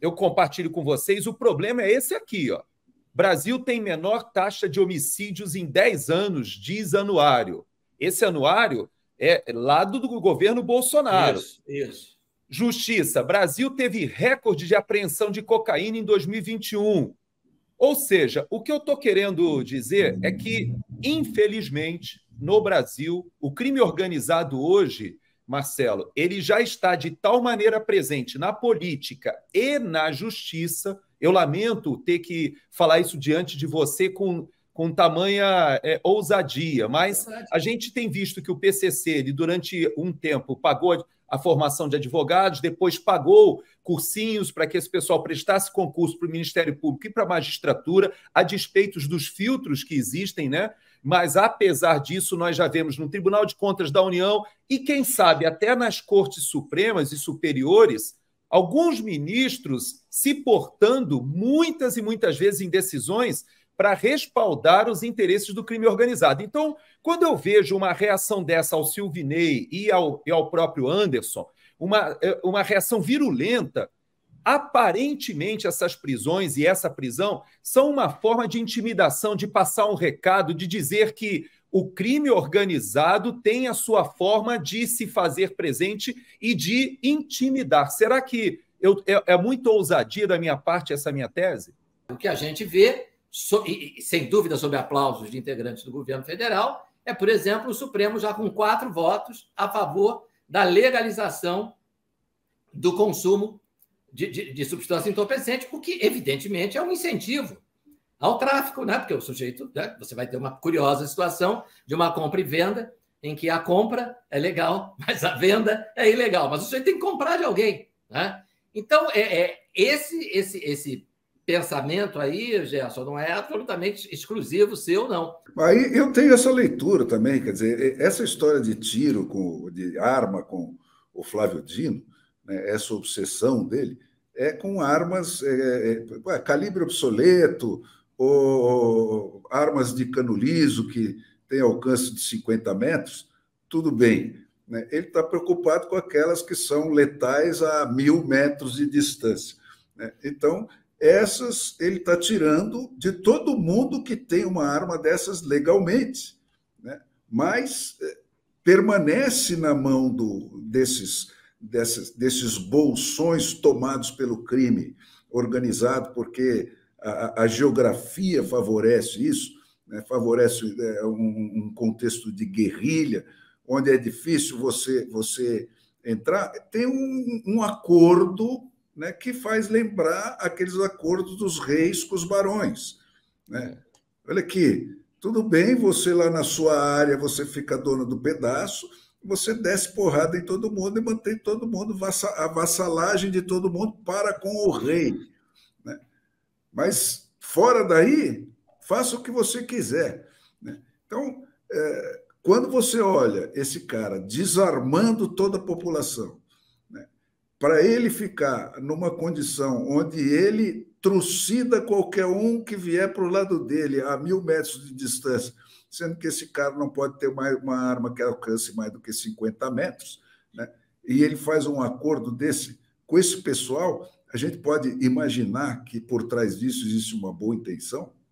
eu compartilho com vocês, o problema é esse aqui, ó. Brasil tem menor taxa de homicídios em 10 anos, diz anuário. Esse anuário é lado do governo Bolsonaro. Isso, isso. Justiça. Brasil teve recorde de apreensão de cocaína em 2021. Ou seja, o que eu estou querendo dizer é que, infelizmente, no Brasil, o crime organizado hoje Marcelo, ele já está de tal maneira presente na política e na justiça. Eu lamento ter que falar isso diante de você com com tamanha é, ousadia, mas a gente tem visto que o PCC, ele, durante um tempo, pagou a formação de advogados, depois pagou cursinhos para que esse pessoal prestasse concurso para o Ministério Público e para a magistratura, a despeito dos filtros que existem, né? Mas, apesar disso, nós já vemos no Tribunal de Contas da União e, quem sabe, até nas Cortes Supremas e Superiores, alguns ministros se portando muitas e muitas vezes em decisões para respaldar os interesses do crime organizado. Então, quando eu vejo uma reação dessa ao Silvinei e ao, e ao próprio Anderson, uma, eh, uma reação virulenta, aparentemente essas prisões e essa prisão são uma forma de intimidação, de passar um recado, de dizer que o crime organizado tem a sua forma de se fazer presente e de intimidar. Será que eu, é, é muito ousadia da minha parte essa minha tese? O que a gente vê so, e, sem dúvida sob aplausos de integrantes do governo federal, é, por exemplo, o Supremo já com quatro votos a favor da legalização do consumo de, de, de substância entorpecente, o que, evidentemente, é um incentivo ao tráfico, né? porque o sujeito, né? você vai ter uma curiosa situação de uma compra e venda em que a compra é legal, mas a venda é ilegal. Mas o sujeito tem que comprar de alguém. Né? Então, é, é esse, esse, esse pensamento aí, Gerson, não é absolutamente exclusivo seu, não. Aí eu tenho essa leitura também, quer dizer, essa história de tiro, com, de arma com o Flávio Dino, né, essa obsessão dele, é com armas, é, é, é calibre obsoleto, ou armas de cano liso que tem alcance de 50 metros, tudo bem. Né? Ele está preocupado com aquelas que são letais a mil metros de distância. Né? Então, essas ele está tirando de todo mundo que tem uma arma dessas legalmente, né? mas eh, permanece na mão do, desses, desses, desses bolsões tomados pelo crime organizado, porque a, a geografia favorece isso, né? favorece eh, um, um contexto de guerrilha, onde é difícil você, você entrar. Tem um, um acordo né, que faz lembrar aqueles acordos dos reis com os barões. Né? Olha aqui, tudo bem, você lá na sua área, você fica dono do pedaço, você desce porrada em todo mundo e mantém todo mundo, a vassalagem de todo mundo para com o rei. Né? Mas fora daí, faça o que você quiser. Né? Então, é, quando você olha esse cara desarmando toda a população, para ele ficar numa condição onde ele trucida qualquer um que vier para o lado dele, a mil metros de distância, sendo que esse cara não pode ter mais uma arma que alcance mais do que 50 metros, né? e ele faz um acordo desse com esse pessoal, a gente pode imaginar que por trás disso existe uma boa intenção?